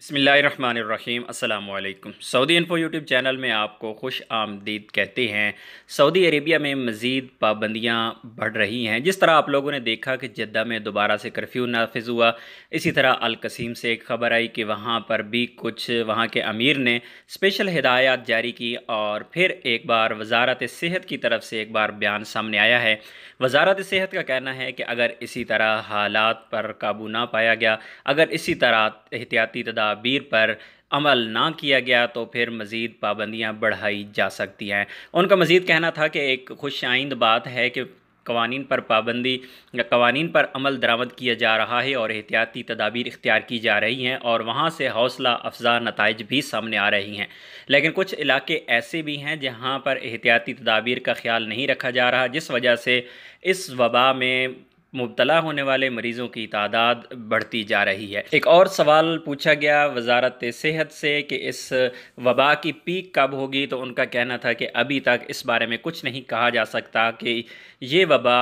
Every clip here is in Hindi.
बसमीम् अल्लाम सऊदी इन्फो यूट्यूब चैनल में आपको खुश आमदीद कहते हैं सऊदी अरेबिया में मज़ीद पाबंदियाँ बढ़ रही हैं जिस तरह आप लोगों ने देखा कि जद्दा में दोबारा से कर्फ्यू नाफिज हुआ इसी तरह अलकसीम से एक खबर आई कि वहाँ पर भी कुछ वहाँ के अमीर ने स्पेशल हदायत जारी की और फिर एक बार वजारत सेहत की तरफ से एक बार बयान सामने आया है वजारत सेहत का कहना है कि अगर इसी तरह हालात पर काबू ना पाया गया अगर इसी तरह एहतियाती तदा तदाबीर पर अमल ना किया गया तो फिर मज़ीद पाबंदियाँ बढ़ाई जा सकती हैं उनका मज़ीद कहना था कि एक खुश आइंद बात है कि कवानीन पर पाबंदी कवानीन पर अमल दरामद किया जा रहा है और एहतियाती तदाबीर इख्तियार की जा रही हैं और वहाँ से हौसला अफजा नतज भी सामने आ रही हैं लेकिन कुछ इलाके ऐसे भी हैं जहाँ पर एहतियाती तदाबीर का ख्याल नहीं रखा जा रहा जिस वजह से इस वबा में मुबतला होने वाले मरीज़ों की तादाद बढ़ती जा रही है एक और सवाल पूछा गया वजारत सेहत से कि इस वबा की पीक कब होगी तो उनका कहना था कि अभी तक इस बारे में कुछ नहीं कहा जा सकता कि ये वबा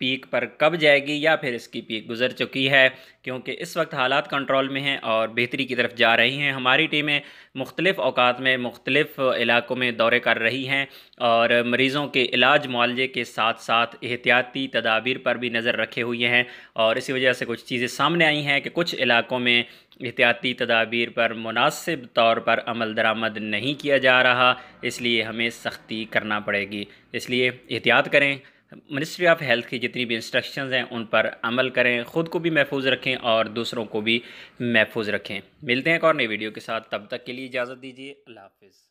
पीक पर कब जाएगी या फिर इसकी पीक गुजर चुकी है क्योंकि इस वक्त हालात कंट्रोल में हैं और बेहतरी की तरफ जा रही हैं हमारी टीमें मुख्तलिफ़ अवकात में मुख्तलिफ़ इलाकों में दौरे कर रही हैं और मरीज़ों के इलाज मुआलजे के साथ साथ एहतियाती तदाबीर पर भी नज़र रखे हुए हैं और इसी वजह से कुछ चीज़ें सामने आई हैं कि कुछ इलाकों में एहतियाती तदाबीर पर मुनासिब तौर पर अमल दरामद नहीं किया जा रहा इसलिए हमें सख्ती करना पड़ेगी इसलिए एहतियात करें मिनिस्ट्री ऑफ हेल्थ की जितनी भी इंस्ट्रक्शंस हैं उन पर अमल करें ख़ुद को भी महफूज रखें और दूसरों को भी महफूज रखें मिलते हैं एक और नई वीडियो के साथ तब तक के लिए इजाज़त दीजिए अल्लाह हाफिज़